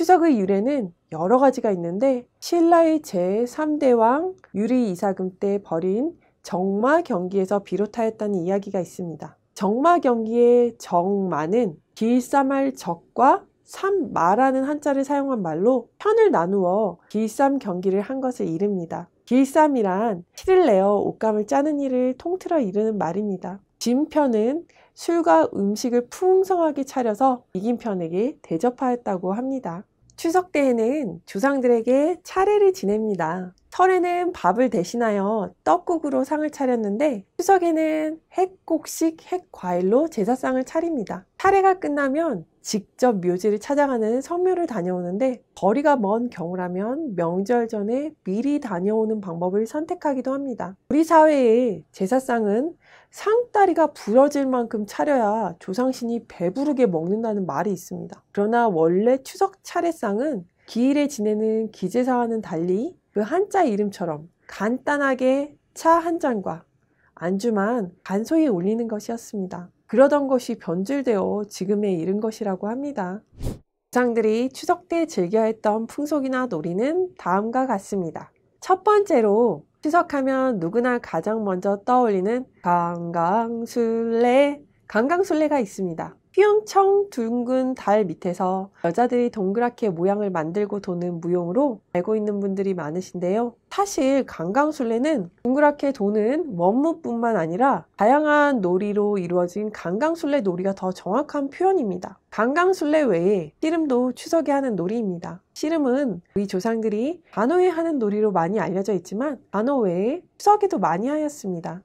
추적의 유래는 여러 가지가 있는데 신라의 제3대 왕 유리 이사금 때 벌인 정마 경기에서 비롯하였다는 이야기가 있습니다. 정마 경기의 정마는 길쌈할 적과 삼마라는 한자를 사용한 말로 편을 나누어 길쌈 경기를 한 것을 이릅니다. 길쌈이란 티를 내어 옷감을 짜는 일을 통틀어 이르는 말입니다. 진 편은 술과 음식을 풍성하게 차려서 이긴 편에게 대접하였다고 합니다. 추석 때에는 조상들에게 차례를 지냅니다. 설에는 밥을 대신하여 떡국으로 상을 차렸는데 추석에는 핵곡식 핵과일로 제사상을 차립니다. 차례가 끝나면 직접 묘지를 찾아가는 성묘를 다녀오는데 거리가 먼 경우라면 명절 전에 미리 다녀오는 방법을 선택하기도 합니다. 우리 사회의 제사상은 상다리가 부러질 만큼 차려야 조상신이 배부르게 먹는다는 말이 있습니다. 그러나 원래 추석 차례상은 기일에 지내는 기제사와는 달리 그 한자 이름처럼 간단하게 차 한 잔과 안주만 간소히 올리는 것이었습니다. 그러던 것이 변질되어 지금에 이른 것이라고 합니다. 부장들이 추석 때 즐겨 했던 풍속이나 놀이는 다음과 같습니다. 첫 번째로 추석하면 누구나 가장 먼저 떠올리는 강강술래, 강강술래가 있습니다. 휘영청 둥근 달 밑에서 여자들이 동그랗게 모양을 만들고 도는 무용으로 알고 있는 분들이 많으신데요. 사실 강강술래는 동그랗게 도는 원무뿐만 아니라 다양한 놀이로 이루어진 강강술래 놀이가 더 정확한 표현입니다. 강강술래 외에 씨름도 추석에 하는 놀이입니다. 씨름은 우리 조상들이 단호에 하는 놀이로 많이 알려져 있지만 단호 외에 추석에도 많이 하였습니다.